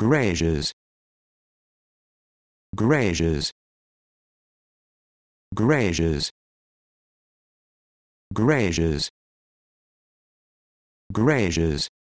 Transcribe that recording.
Grazers, grazers, grazers, grazers, grazers.